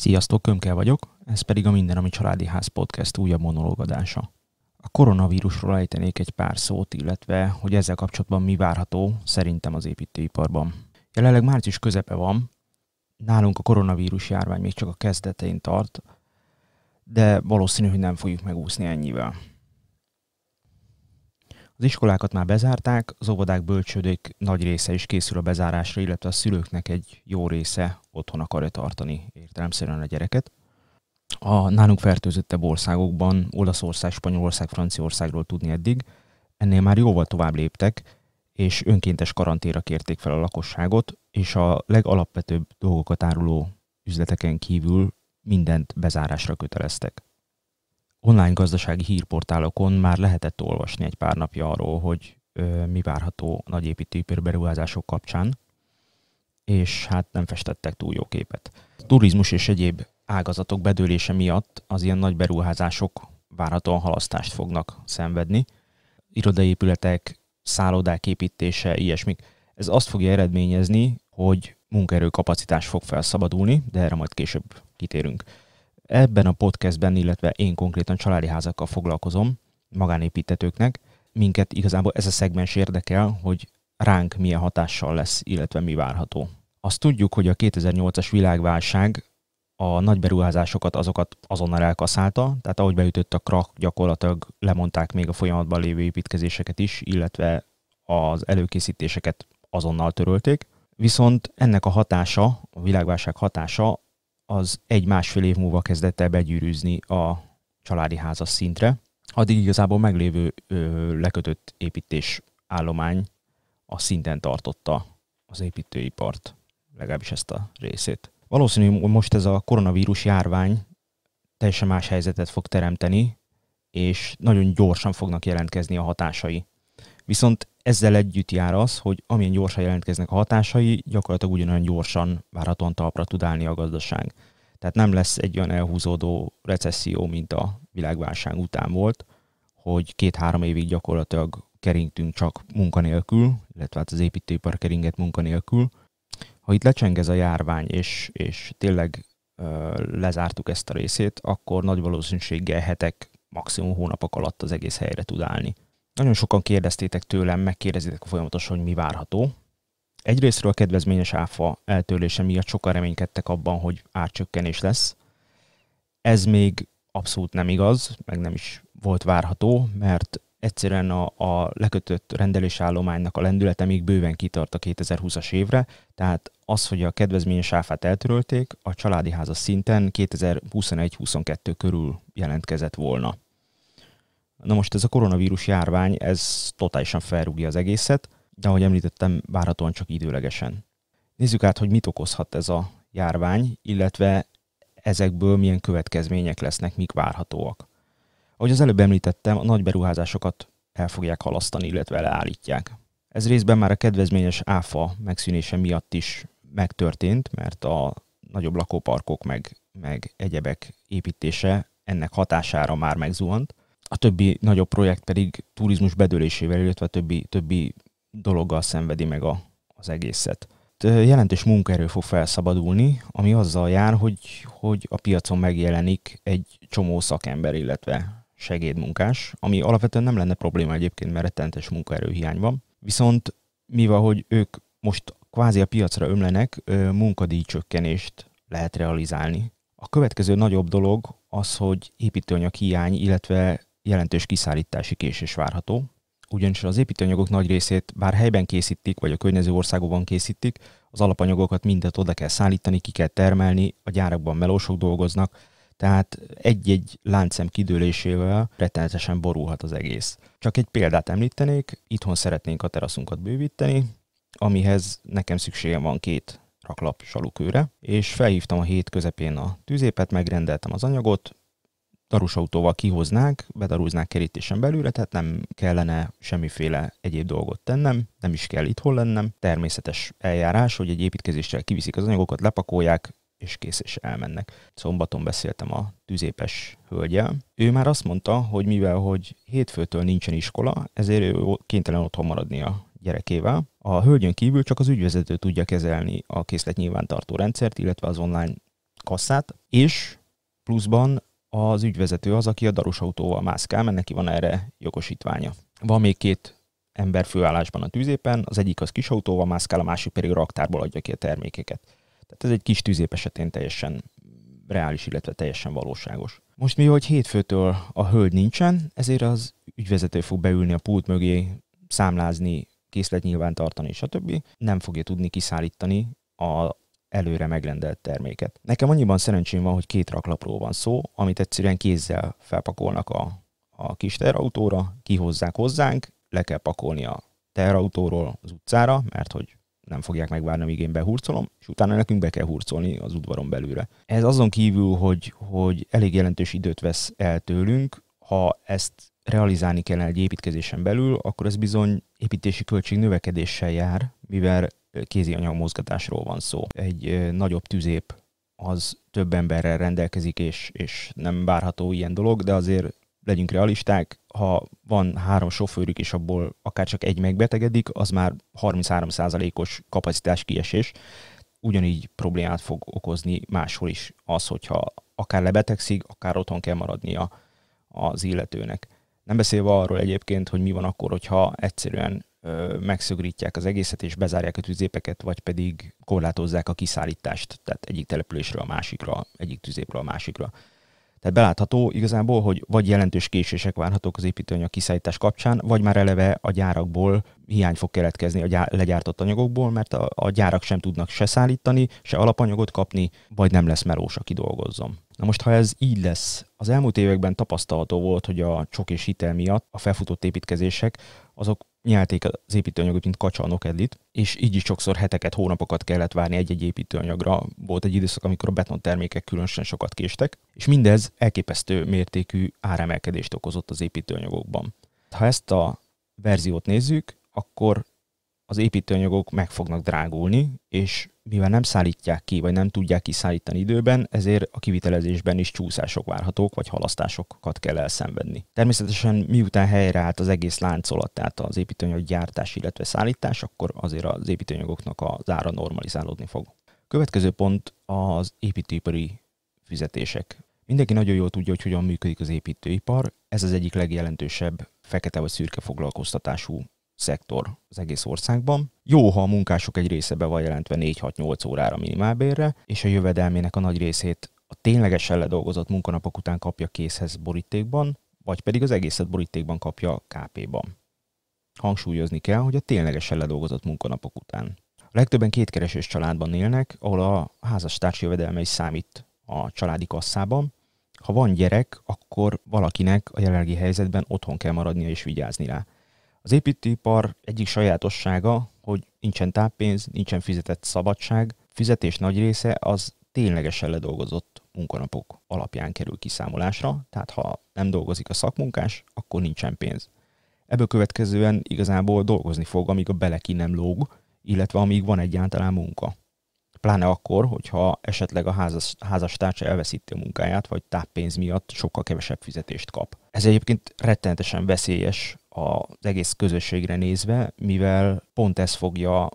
Sziasztok, Kömkel vagyok, ez pedig a Minden, ami családi ház podcast újabb monológadása. A koronavírusról ejtenék egy pár szót, illetve hogy ezzel kapcsolatban mi várható szerintem az építőiparban. Jelenleg március közepe van, nálunk a koronavírus járvány még csak a kezdetein tart, de valószínű, hogy nem fogjuk megúszni ennyivel. Az iskolákat már bezárták, az óvodák bölcsődék nagy része is készül a bezárásra, illetve a szülőknek egy jó része otthon akarja tartani értelemszerűen a gyereket. A nálunk fertőzöttebb országokban, Olaszország, Spanyolország, Franciaországról tudni eddig, ennél már jóval tovább léptek, és önkéntes karantéra kérték fel a lakosságot, és a legalapvetőbb dolgokat áruló üzleteken kívül mindent bezárásra köteleztek online gazdasági hírportálokon már lehetett olvasni egy pár napja arról, hogy ö, mi várható nagy építőipari beruházások kapcsán, és hát nem festettek túl jó képet. Turizmus és egyéb ágazatok bedőlése miatt az ilyen nagy beruházások várhatóan halasztást fognak szenvedni. épületek, szállodák építése, ilyesmik. Ez azt fogja eredményezni, hogy munkaerőkapacitás fog felszabadulni, de erre majd később kitérünk. Ebben a podcastben, illetve én konkrétan családi házakkal foglalkozom, magánépítetőknek. Minket igazából ez a szegmens érdekel, hogy ránk milyen hatással lesz, illetve mi várható. Azt tudjuk, hogy a 2008-as világválság a nagy beruházásokat azokat azonnal elkaszálta, tehát ahogy beütött a krak, gyakorlatilag lemondták még a folyamatban lévő építkezéseket is, illetve az előkészítéseket azonnal törölték. Viszont ennek a hatása, a világválság hatása az egy-másfél év múlva kezdett el begyűrűzni a családi házas szintre. Addig igazából meglévő ö, lekötött építés állomány a szinten tartotta az építőipart, legalábbis ezt a részét. Valószínű, hogy most ez a koronavírus járvány teljesen más helyzetet fog teremteni, és nagyon gyorsan fognak jelentkezni a hatásai Viszont ezzel együtt jár az, hogy amilyen gyorsan jelentkeznek a hatásai, gyakorlatilag ugyanolyan gyorsan várhatóan talpra tud állni a gazdaság. Tehát nem lesz egy olyan elhúzódó recesszió, mint a világválság után volt, hogy két-három évig gyakorlatilag keringtünk csak munkanélkül, illetve hát az építőipar keringett munkanélkül. Ha itt lecseng ez a járvány, és, és tényleg ö, lezártuk ezt a részét, akkor nagy valószínűséggel hetek, maximum hónapok alatt az egész helyre tud állni. Nagyon sokan kérdeztétek tőlem, megkérdezitek folyamatosan, hogy mi várható. Egyrésztről a kedvezményes áfa eltörlése miatt sokan reménykedtek abban, hogy árcsökkenés lesz. Ez még abszolút nem igaz, meg nem is volt várható, mert egyszerűen a, a lekötött rendelésállománynak a lendülete még bőven kitart a 2020-as évre, tehát az, hogy a kedvezményes áfát eltörölték, a családi háza szinten 2021-22 körül jelentkezett volna. Na most ez a koronavírus járvány, ez totálisan felrúgja az egészet, de ahogy említettem, várhatóan csak időlegesen. Nézzük át, hogy mit okozhat ez a járvány, illetve ezekből milyen következmények lesznek, mik várhatóak. Ahogy az előbb említettem, a nagy beruházásokat el fogják halasztani, illetve leállítják. Ez részben már a kedvezményes áfa megszűnése miatt is megtörtént, mert a nagyobb lakóparkok meg, meg egyebek építése ennek hatására már megzuhant, a többi nagyobb projekt pedig turizmus bedőlésével, illetve a többi, többi dologgal szenvedi meg a, az egészet. Jelentős munkaerő fog felszabadulni, ami azzal jár, hogy, hogy a piacon megjelenik egy csomó szakember, illetve segédmunkás, ami alapvetően nem lenne probléma egyébként, mert rettentes munkaerőhiány van. Viszont mivel, hogy ők most kvázi a piacra ömlenek, csökkenést lehet realizálni. A következő nagyobb dolog az, hogy építőanyag hiány, illetve jelentős kiszállítási késés várható, ugyanis az építőanyagok nagy részét bár helyben készítik, vagy a környező országokban készítik, az alapanyagokat mindet oda kell szállítani, ki kell termelni, a gyárakban melósok dolgoznak, tehát egy-egy láncem kidőlésével rettenetesen borulhat az egész. Csak egy példát említenék, itthon szeretnénk a teraszunkat bővíteni, amihez nekem szükségem van két raklap salukőre, és felhívtam a hét közepén a tűzépet, megrendeltem az anyagot, autóval kihoznák, bedarúznák kerítésen belőle, tehát nem kellene semmiféle egyéb dolgot tennem, nem is kell itthon lennem. Természetes eljárás, hogy egy építkezéssel kiviszik az anyagokat, lepakolják, és kész, és elmennek. Szombaton beszéltem a tűzépes hölgyel. Ő már azt mondta, hogy mivel, hogy hétfőtől nincsen iskola, ezért ő kénytelen otthon maradni a gyerekével. A hölgyön kívül csak az ügyvezető tudja kezelni a készletnyilvántartó rendszert, illetve az online kasszát, és pluszban az ügyvezető az, aki a darus autóval mászkál, mert neki van erre jogosítványa. Van még két ember főállásban a tűzépen, az egyik az kis autóval mászkál, a másik pedig raktárból adja ki a termékeket. Tehát ez egy kis tűzép esetén teljesen reális, illetve teljesen valóságos. Most mi, hogy hétfőtől a hölgy nincsen, ezért az ügyvezető fog beülni a pult mögé, számlázni, készletnyilván tartani, stb. Nem fogja tudni kiszállítani a előre megrendelt terméket. Nekem annyiban szerencsém van, hogy két raklapról van szó, amit egyszerűen kézzel felpakolnak a, a kis terautóra, kihozzák hozzánk, le kell pakolni a teherautóról az utcára, mert hogy nem fogják megvárni, amíg én behurcolom, és utána nekünk be kell hurcolni az udvaron belőle. Ez azon kívül, hogy, hogy elég jelentős időt vesz el tőlünk, ha ezt realizálni kellene egy építkezésen belül, akkor ez bizony építési költség növekedéssel jár, mivel kézi anyagmozgatásról van szó. Egy nagyobb tüzép az több emberrel rendelkezik, és, és nem várható ilyen dolog, de azért legyünk realisták, ha van három sofőrük, és abból akár csak egy megbetegedik, az már 33%-os kapacitás kiesés. Ugyanígy problémát fog okozni máshol is az, hogyha akár lebetegszik, akár otthon kell maradnia az illetőnek. Nem beszélve arról egyébként, hogy mi van akkor, hogyha egyszerűen megszögrítják az egészet, és bezárják a tüzépeket, vagy pedig korlátozzák a kiszállítást, tehát egyik településről a másikra, egyik tüzépről a másikra. Tehát belátható igazából, hogy vagy jelentős késések várhatók az építőanyag kiszállítás kapcsán, vagy már eleve a gyárakból hiány fog keletkezni a gyá- legyártott anyagokból, mert a, a gyárak sem tudnak se szállítani, se alapanyagot kapni, vagy nem lesz melós, aki dolgozzon. Na most, ha ez így lesz, az elmúlt években tapasztalható volt, hogy a csok és hitel miatt a felfutott építkezések azok nyelték az építőanyagot, mint kacsa a nokedlit, és így is sokszor heteket, hónapokat kellett várni egy-egy építőanyagra. Volt egy időszak, amikor a betontermékek különösen sokat késtek, és mindez elképesztő mértékű áremelkedést okozott az építőanyagokban. Ha ezt a verziót nézzük, akkor az építőanyagok meg fognak drágulni, és mivel nem szállítják ki, vagy nem tudják kiszállítani időben, ezért a kivitelezésben is csúszások várhatók, vagy halasztásokat kell elszenvedni. Természetesen miután helyreállt az egész láncolat, tehát az építőanyag gyártás, illetve szállítás, akkor azért az építőanyagoknak az ára normalizálódni fog. Következő pont az építőipari fizetések. Mindenki nagyon jól tudja, hogy hogyan működik az építőipar. Ez az egyik legjelentősebb fekete vagy szürke foglalkoztatású szektor az egész országban. Jó, ha a munkások egy része be van jelentve 4-6-8 órára minimálbérre, és a jövedelmének a nagy részét a ténylegesen ledolgozott munkanapok után kapja készhez borítékban, vagy pedig az egészet borítékban kapja KP-ban. Hangsúlyozni kell, hogy a ténylegesen ledolgozott munkanapok után. A legtöbben kétkeresős családban élnek, ahol a házastárs jövedelme is számít a családi kasszában. Ha van gyerek, akkor valakinek a jelenlegi helyzetben otthon kell maradnia és vigyázni rá. Az építőipar egyik sajátossága, hogy nincsen táppénz, nincsen fizetett szabadság, fizetés nagy része az ténylegesen ledolgozott munkanapok alapján kerül kiszámolásra, tehát ha nem dolgozik a szakmunkás, akkor nincsen pénz. Ebből következően igazából dolgozni fog, amíg a beleki nem lóg, illetve amíg van egyáltalán munka. Pláne akkor, hogyha esetleg a házas, házastársa elveszíti a munkáját, vagy táppénz miatt sokkal kevesebb fizetést kap. Ez egyébként rettenetesen veszélyes az egész közösségre nézve, mivel pont ez fogja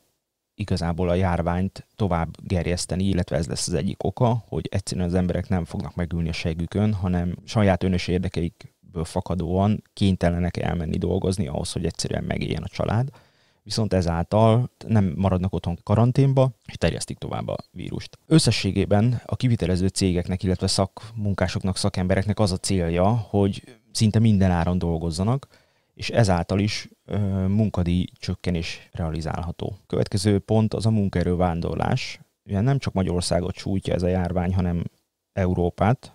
igazából a járványt tovább gerjeszteni, illetve ez lesz az egyik oka, hogy egyszerűen az emberek nem fognak megülni a segükön, hanem saját önös érdekeikből fakadóan kénytelenek elmenni dolgozni ahhoz, hogy egyszerűen megéljen a család. Viszont ezáltal nem maradnak otthon karanténba, és terjesztik tovább a vírust. Összességében a kivitelező cégeknek, illetve szakmunkásoknak, szakembereknek az a célja, hogy szinte minden áron dolgozzanak, és ezáltal is ö, munkadíj csökkenés realizálható. Következő pont az a munkaerővándorlás. Ugye nem csak Magyarországot sújtja ez a járvány, hanem Európát,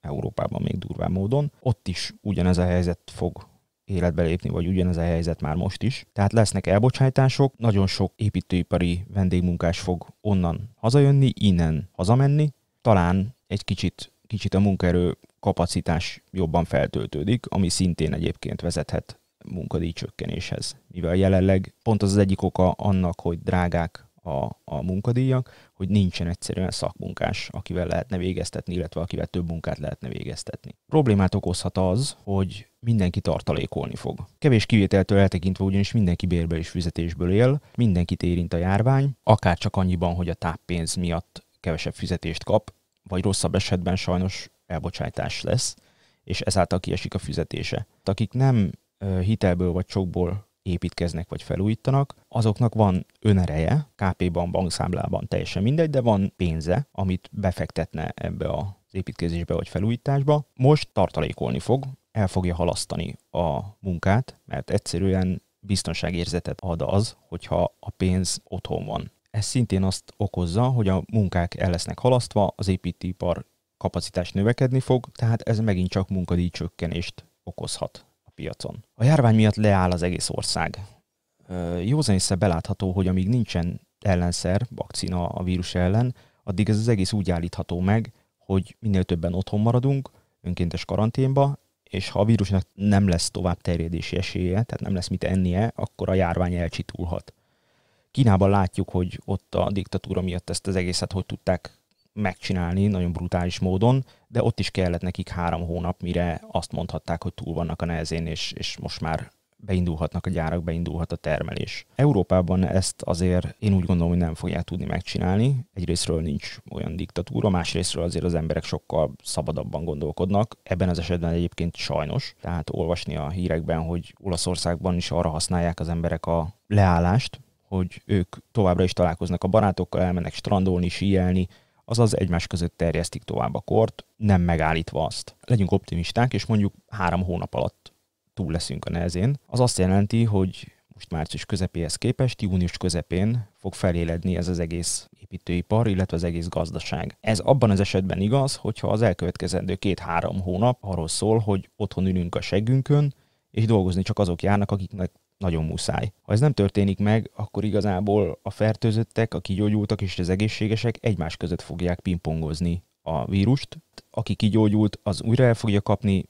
Európában még durván módon. Ott is ugyanez a helyzet fog életbe lépni, vagy ugyanez a helyzet már most is. Tehát lesznek elbocsátások, nagyon sok építőipari vendégmunkás fog onnan hazajönni, innen hazamenni, talán egy kicsit, kicsit a munkaerő kapacitás jobban feltöltődik, ami szintén egyébként vezethet munkadíj csökkenéshez. Mivel jelenleg pont az az egyik oka annak, hogy drágák a, a munkadíjak, hogy nincsen egyszerűen szakmunkás, akivel lehetne végeztetni, illetve akivel több munkát lehetne végeztetni. Problémát okozhat az, hogy mindenki tartalékolni fog. Kevés kivételtől eltekintve ugyanis mindenki bérből és fizetésből él, mindenkit érint a járvány, akár csak annyiban, hogy a táppénz miatt kevesebb fizetést kap, vagy rosszabb esetben sajnos elbocsátás lesz, és ezáltal kiesik a fizetése. Akik nem hitelből vagy csokból építkeznek vagy felújítanak, azoknak van önereje, KP-ban, bankszámlában teljesen mindegy, de van pénze, amit befektetne ebbe a az építkezésbe vagy felújításba, most tartalékolni fog, el fogja halasztani a munkát, mert egyszerűen biztonságérzetet ad az, hogyha a pénz otthon van. Ez szintén azt okozza, hogy a munkák el lesznek halasztva, az építőipar kapacitás növekedni fog, tehát ez megint csak munkadíj csökkenést okozhat piacon. A járvány miatt leáll az egész ország. Józan észre belátható, hogy amíg nincsen ellenszer, vakcina a vírus ellen, addig ez az egész úgy állítható meg, hogy minél többen otthon maradunk, önkéntes karanténba, és ha a vírusnak nem lesz tovább terjedési esélye, tehát nem lesz mit ennie, akkor a járvány elcsitulhat. Kínában látjuk, hogy ott a diktatúra miatt ezt az egészet hogy tudták megcsinálni nagyon brutális módon, de ott is kellett nekik három hónap, mire azt mondhatták, hogy túl vannak a nehezén, és, és most már beindulhatnak a gyárak, beindulhat a termelés. Európában ezt azért én úgy gondolom, hogy nem fogják tudni megcsinálni. Egyrésztről nincs olyan diktatúra, másrésztről azért az emberek sokkal szabadabban gondolkodnak. Ebben az esetben egyébként sajnos. Tehát olvasni a hírekben, hogy Olaszországban is arra használják az emberek a leállást, hogy ők továbbra is találkoznak a barátokkal, elmennek strandolni, síelni, azaz egymás között terjesztik tovább a kort, nem megállítva azt. Legyünk optimisták, és mondjuk három hónap alatt túl leszünk a nehezén. Az azt jelenti, hogy most március közepéhez képest június közepén fog feléledni ez az egész építőipar, illetve az egész gazdaság. Ez abban az esetben igaz, hogyha az elkövetkezendő két-három hónap arról szól, hogy otthon ülünk a seggünkön, és dolgozni csak azok járnak, akiknek nagyon muszáj. Ha ez nem történik meg, akkor igazából a fertőzöttek, a kigyógyultak és az egészségesek egymás között fogják pingpongozni a vírust. Aki kigyógyult, az újra el fogja kapni,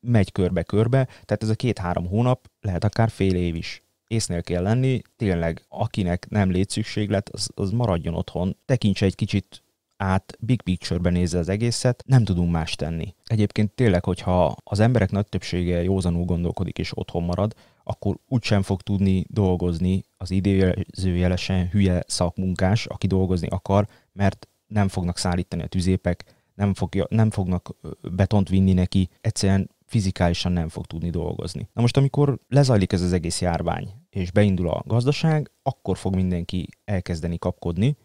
megy körbe-körbe, tehát ez a két-három hónap lehet akár fél év is észnél kell lenni, tényleg akinek nem létszükséglet, az, az maradjon otthon, tekintse egy kicsit át, big picture be nézze az egészet, nem tudunk más tenni. Egyébként tényleg, hogyha az emberek nagy többsége józanul gondolkodik és otthon marad, akkor úgysem fog tudni dolgozni az idézőjelesen hülye szakmunkás, aki dolgozni akar, mert nem fognak szállítani a tüzépek, nem, fogja, nem fognak betont vinni neki, egyszerűen fizikálisan nem fog tudni dolgozni. Na most, amikor lezajlik ez az egész járvány, és beindul a gazdaság, akkor fog mindenki elkezdeni kapkodni,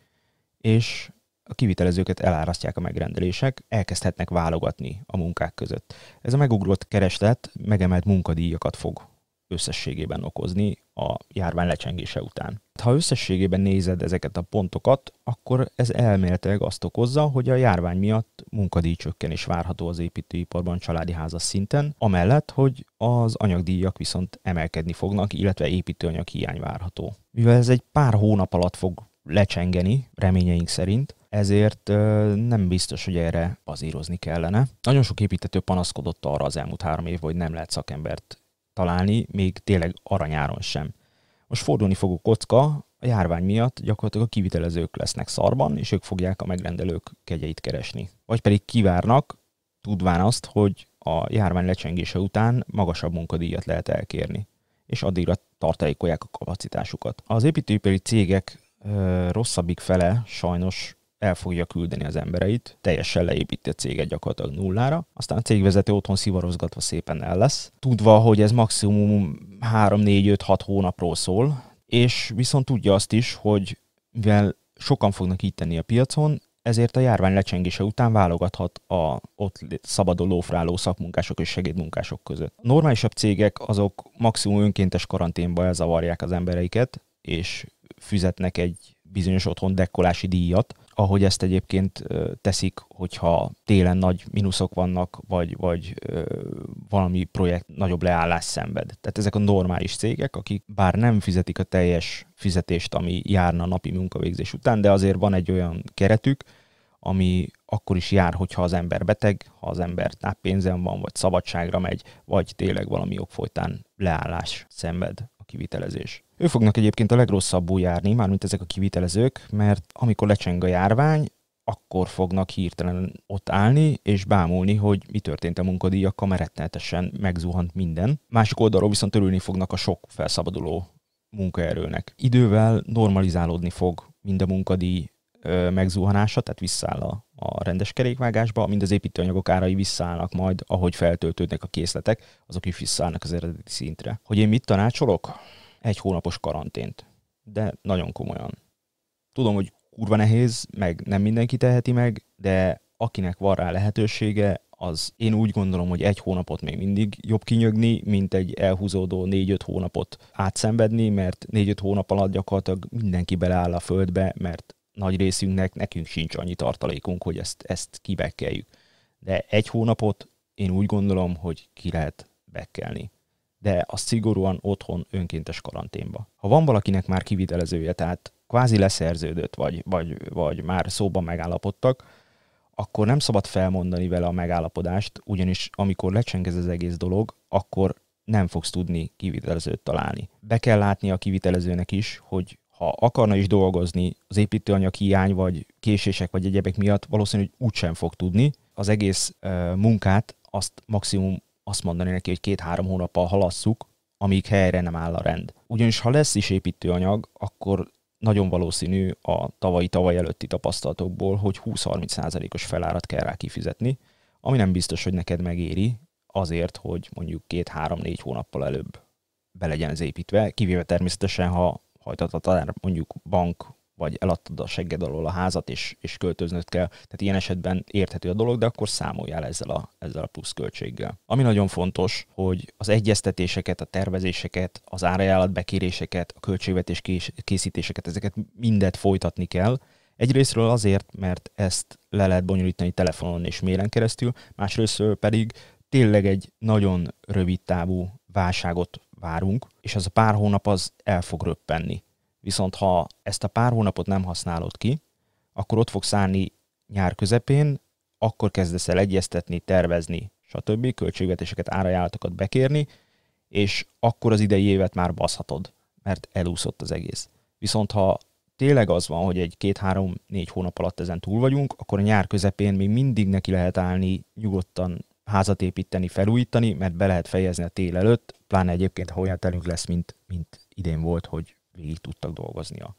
és a kivitelezőket elárasztják a megrendelések, elkezdhetnek válogatni a munkák között. Ez a megugrott kereslet megemelt munkadíjakat fog összességében okozni a járvány lecsengése után. Ha összességében nézed ezeket a pontokat, akkor ez elméletileg azt okozza, hogy a járvány miatt munkadíjcsökkenés várható az építőiparban családi házas szinten, amellett, hogy az anyagdíjak viszont emelkedni fognak, illetve építőanyag hiány várható. Mivel ez egy pár hónap alatt fog lecsengeni, reményeink szerint, ezért nem biztos, hogy erre bazírozni kellene. Nagyon sok építető panaszkodott arra az elmúlt három év, hogy nem lehet szakembert találni, még tényleg aranyáron sem. Most fordulni fog a kocka, a járvány miatt gyakorlatilag a kivitelezők lesznek szarban, és ők fogják a megrendelők kegyeit keresni. Vagy pedig kivárnak, tudván azt, hogy a járvány lecsengése után magasabb munkadíjat lehet elkérni, és addigra tartalékolják a kapacitásukat. Az építőipari cégek rosszabbik fele sajnos el fogja küldeni az embereit, teljesen leépíti a céget gyakorlatilag nullára, aztán a cégvezető otthon szivarozgatva szépen el lesz, tudva, hogy ez maximum 3-4-5-6 hónapról szól, és viszont tudja azt is, hogy mivel sokan fognak így tenni a piacon, ezért a járvány lecsengése után válogathat a ott szabadon lófráló szakmunkások és segédmunkások között. A normálisabb cégek azok maximum önkéntes karanténba elzavarják az embereiket, és fizetnek egy bizonyos otthon dekkolási díjat, ahogy ezt egyébként teszik, hogyha télen nagy mínuszok vannak, vagy, vagy valami projekt nagyobb leállás szenved. Tehát ezek a normális cégek, akik bár nem fizetik a teljes fizetést, ami járna a napi munkavégzés után, de azért van egy olyan keretük, ami akkor is jár, hogyha az ember beteg, ha az ember táppénzen van, vagy szabadságra megy, vagy tényleg valami ok folytán leállás szenved a kivitelezés. Ő fognak egyébként a legrosszabbul járni, mármint ezek a kivitelezők, mert amikor lecseng a járvány, akkor fognak hirtelen ott állni és bámulni, hogy mi történt a munkadíjakkal, mert rettenetesen megzuhant minden. Másik oldalról viszont örülni fognak a sok felszabaduló munkaerőnek. Idővel normalizálódni fog mind a munkadíj megzuhanása, tehát visszáll a a rendes kerékvágásba, mind az építőanyagok árai visszaállnak majd, ahogy feltöltődnek a készletek, azok is visszaállnak az eredeti szintre. Hogy én mit tanácsolok? Egy hónapos karantént. De nagyon komolyan. Tudom, hogy kurva nehéz, meg nem mindenki teheti meg, de akinek van rá lehetősége, az én úgy gondolom, hogy egy hónapot még mindig jobb kinyögni, mint egy elhúzódó 4-5 hónapot átszenvedni, mert 4-5 hónap alatt gyakorlatilag mindenki beleáll a földbe, mert nagy részünknek, nekünk sincs annyi tartalékunk, hogy ezt, ezt kibekkeljük. De egy hónapot én úgy gondolom, hogy ki lehet bekkelni. De az szigorúan otthon önkéntes karanténba. Ha van valakinek már kivitelezője, tehát kvázi leszerződött, vagy, vagy, vagy már szóban megállapodtak, akkor nem szabad felmondani vele a megállapodást, ugyanis amikor lecseng ez az egész dolog, akkor nem fogsz tudni kivitelezőt találni. Be kell látni a kivitelezőnek is, hogy ha akarna is dolgozni az építőanyag hiány, vagy késések, vagy egyebek miatt, valószínűleg úgysem fog tudni. Az egész uh, munkát azt maximum azt mondani neki, hogy két-három hónappal halasszuk, amíg helyre nem áll a rend. Ugyanis ha lesz is építőanyag, akkor nagyon valószínű a tavalyi tavaly előtti tapasztalatokból, hogy 20-30%-os felárat kell rá kifizetni, ami nem biztos, hogy neked megéri, azért, hogy mondjuk két-három-négy hónappal előbb be legyen az építve, kivéve természetesen, ha hajtott a tanár mondjuk bank, vagy eladtad a segged alól a házat, és, és költöznöd kell. Tehát ilyen esetben érthető a dolog, de akkor számoljál ezzel a, ezzel a költséggel. Ami nagyon fontos, hogy az egyeztetéseket, a tervezéseket, az árajálat bekéréseket, a költségvetés készítéseket, ezeket mindet folytatni kell, Egyrésztről azért, mert ezt le lehet bonyolítani telefonon és mélen keresztül, másrésztről pedig tényleg egy nagyon rövid távú válságot várunk, és az a pár hónap az el fog röppenni. Viszont ha ezt a pár hónapot nem használod ki, akkor ott fogsz állni nyár közepén, akkor kezdesz el egyeztetni, tervezni, stb. költségvetéseket, árajánlatokat bekérni, és akkor az idei évet már baszhatod, mert elúszott az egész. Viszont ha tényleg az van, hogy egy két-három-négy hónap alatt ezen túl vagyunk, akkor a nyár közepén még mindig neki lehet állni nyugodtan házat építeni, felújítani, mert be lehet fejezni a tél előtt, pláne egyébként, ha olyan telünk lesz, mint, mint idén volt, hogy végig tudtak dolgozni a,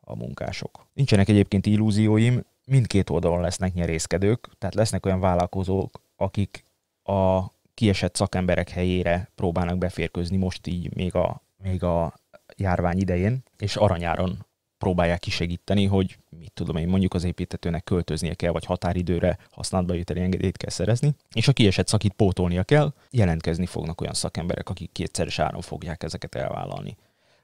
a munkások. Nincsenek egyébként illúzióim, mindkét oldalon lesznek nyerészkedők, tehát lesznek olyan vállalkozók, akik a kiesett szakemberek helyére próbálnak beférkőzni most így még a, még a járvány idején, és aranyáron próbálják kisegíteni, hogy mit tudom én, mondjuk az építetőnek költöznie kell, vagy határidőre használatba jöteli engedélyt kell szerezni, és a kiesett szakít pótolnia kell, jelentkezni fognak olyan szakemberek, akik kétszeres áron fogják ezeket elvállalni.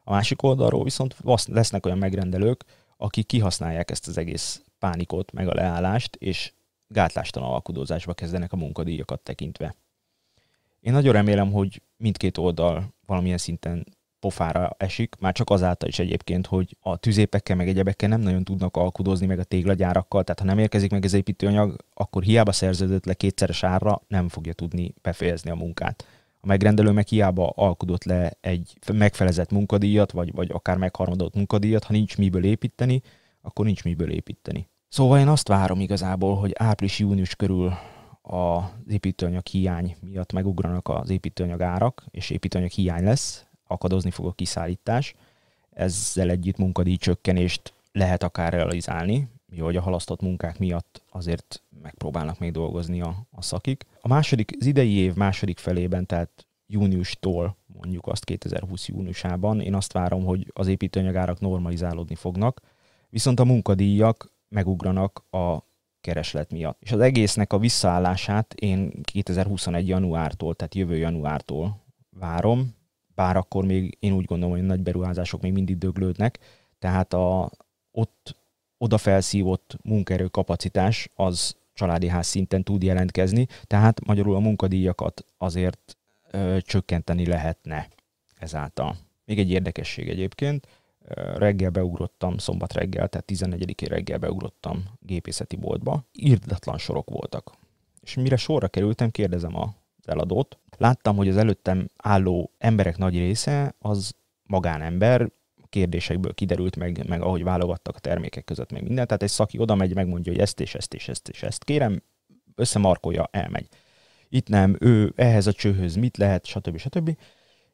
A másik oldalról viszont lesznek olyan megrendelők, akik kihasználják ezt az egész pánikot, meg a leállást, és gátlástalan alkudózásba kezdenek a munkadíjakat tekintve. Én nagyon remélem, hogy mindkét oldal valamilyen szinten pofára esik, már csak azáltal is egyébként, hogy a tüzépekkel meg egyebekkel nem nagyon tudnak alkudozni, meg a téglagyárakkal, tehát ha nem érkezik meg az építőanyag, akkor hiába szerződött le kétszeres árra, nem fogja tudni befejezni a munkát. A megrendelő meg hiába alkudott le egy megfelezett munkadíjat, vagy, vagy akár megharmadott munkadíjat, ha nincs miből építeni, akkor nincs miből építeni. Szóval én azt várom igazából, hogy április-június körül az építőanyag hiány miatt megugranak az építőanyag árak, és építőanyag hiány lesz, akadozni fog a kiszállítás, ezzel együtt munkadíj csökkenést lehet akár realizálni, jó, hogy a halasztott munkák miatt azért megpróbálnak még dolgozni a, a szakik. A második, az idei év második felében, tehát júniustól mondjuk azt 2020 júniusában, én azt várom, hogy az építőanyagárak normalizálódni fognak, viszont a munkadíjak megugranak a kereslet miatt. És az egésznek a visszaállását én 2021. januártól, tehát jövő januártól várom, bár akkor még én úgy gondolom, hogy nagy beruházások még mindig döglődnek, tehát a, ott oda felszívott munkaerőkapacitás az családi ház szinten tud jelentkezni, tehát magyarul a munkadíjakat azért ö, csökkenteni lehetne ezáltal. Még egy érdekesség egyébként, reggel beugrottam, szombat reggel, tehát 11-én reggel beugrottam gépészeti boltba, írdatlan sorok voltak. És mire sorra kerültem, kérdezem a feladót. Láttam, hogy az előttem álló emberek nagy része az magánember, kérdésekből kiderült, meg, meg ahogy válogattak a termékek között, meg minden. Tehát egy szaki oda megy, megmondja, hogy ezt és ezt és ezt és ezt kérem, összemarkolja, elmegy. Itt nem, ő ehhez a csőhöz mit lehet, stb. stb.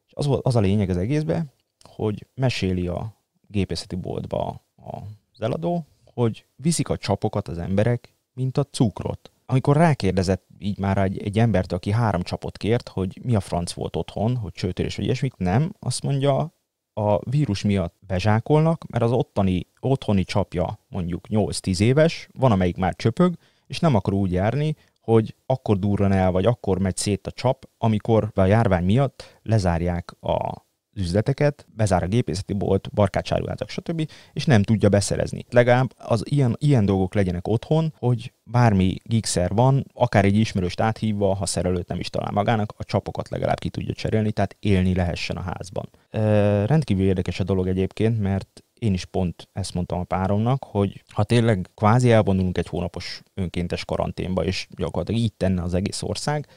És az, az a lényeg az egészben, hogy meséli a gépészeti boltba az eladó, hogy viszik a csapokat az emberek, mint a cukrot amikor rákérdezett így már egy, egy embert, aki három csapot kért, hogy mi a franc volt otthon, hogy csőtörés vagy ilyesmit, nem, azt mondja, a vírus miatt bezsákolnak, mert az ottani, otthoni csapja mondjuk 8-10 éves, van amelyik már csöpög, és nem akar úgy járni, hogy akkor durran el, vagy akkor megy szét a csap, amikor a járvány miatt lezárják a üzleteket, bezár a gépészeti bolt, barkácsáruházak, stb., és nem tudja beszerezni. Legalább az ilyen, ilyen dolgok legyenek otthon, hogy bármi gigszer van, akár egy ismerőst áthívva, ha szerelőt nem is talál magának, a csapokat legalább ki tudja cserélni, tehát élni lehessen a házban. E, rendkívül érdekes a dolog egyébként, mert én is pont ezt mondtam a páromnak, hogy ha tényleg kvázi elvonulunk egy hónapos önkéntes karanténba, és gyakorlatilag így tenne az egész ország,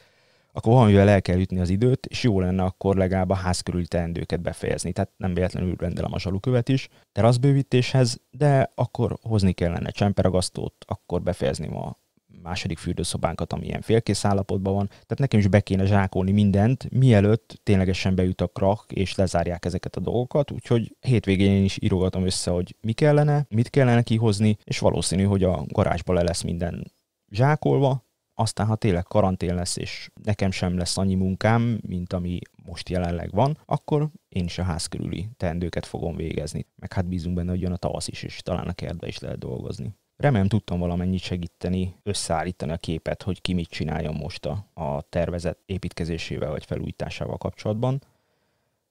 akkor valamivel el kell ütni az időt, és jó lenne akkor legalább a ház körüli teendőket befejezni. Tehát nem véletlenül rendelem a salukövet is teraszbővítéshez, de akkor hozni kellene csemperagasztót, akkor befejezni a második fürdőszobánkat, ami ilyen félkész állapotban van. Tehát nekem is be kéne zsákolni mindent, mielőtt ténylegesen beüt a krak, és lezárják ezeket a dolgokat, úgyhogy hétvégén én is írogatom össze, hogy mi kellene, mit kellene kihozni, és valószínű, hogy a garázsba le lesz minden zsákolva, aztán ha tényleg karantén lesz, és nekem sem lesz annyi munkám, mint ami most jelenleg van, akkor én is a ház körüli teendőket fogom végezni. Meg hát bízunk benne, hogy jön a tavasz is, és talán a kertbe is lehet dolgozni. Remélem tudtam valamennyit segíteni, összeállítani a képet, hogy ki mit csináljon most a, a tervezet építkezésével vagy felújításával kapcsolatban.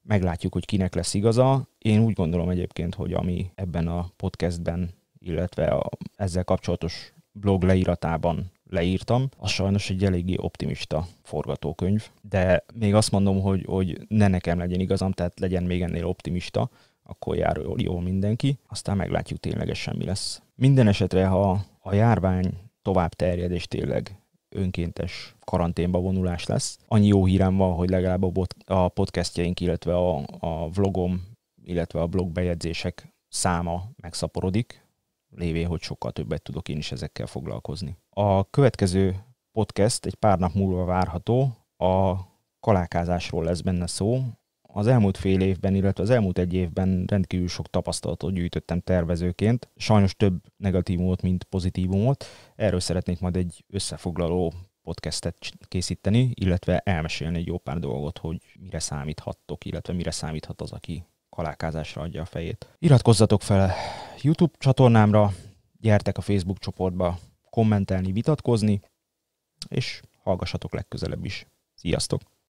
Meglátjuk, hogy kinek lesz igaza. Én úgy gondolom egyébként, hogy ami ebben a podcastben, illetve a ezzel kapcsolatos blog leíratában leírtam, az sajnos egy eléggé optimista forgatókönyv, de még azt mondom, hogy, hogy ne nekem legyen igazam, tehát legyen még ennél optimista, akkor jár jól, jól mindenki, aztán meglátjuk ténylegesen mi lesz. Minden esetre, ha a járvány tovább terjed, és tényleg önkéntes karanténba vonulás lesz. Annyi jó hírem van, hogy legalább a, bot- a podcastjaink, illetve a, a vlogom, illetve a blog bejegyzések száma megszaporodik, lévén, hogy sokkal többet tudok én is ezekkel foglalkozni. A következő podcast egy pár nap múlva várható, a kalákázásról lesz benne szó. Az elmúlt fél évben, illetve az elmúlt egy évben rendkívül sok tapasztalatot gyűjtöttem tervezőként. Sajnos több negatívumot, mint pozitívumot. Erről szeretnék majd egy összefoglaló podcastet készíteni, illetve elmesélni egy jó pár dolgot, hogy mire számíthattok, illetve mire számíthat az, aki halálkázásra adja a fejét. Iratkozzatok fel YouTube csatornámra, gyertek a Facebook csoportba kommentelni, vitatkozni, és hallgassatok legközelebb is. Sziasztok!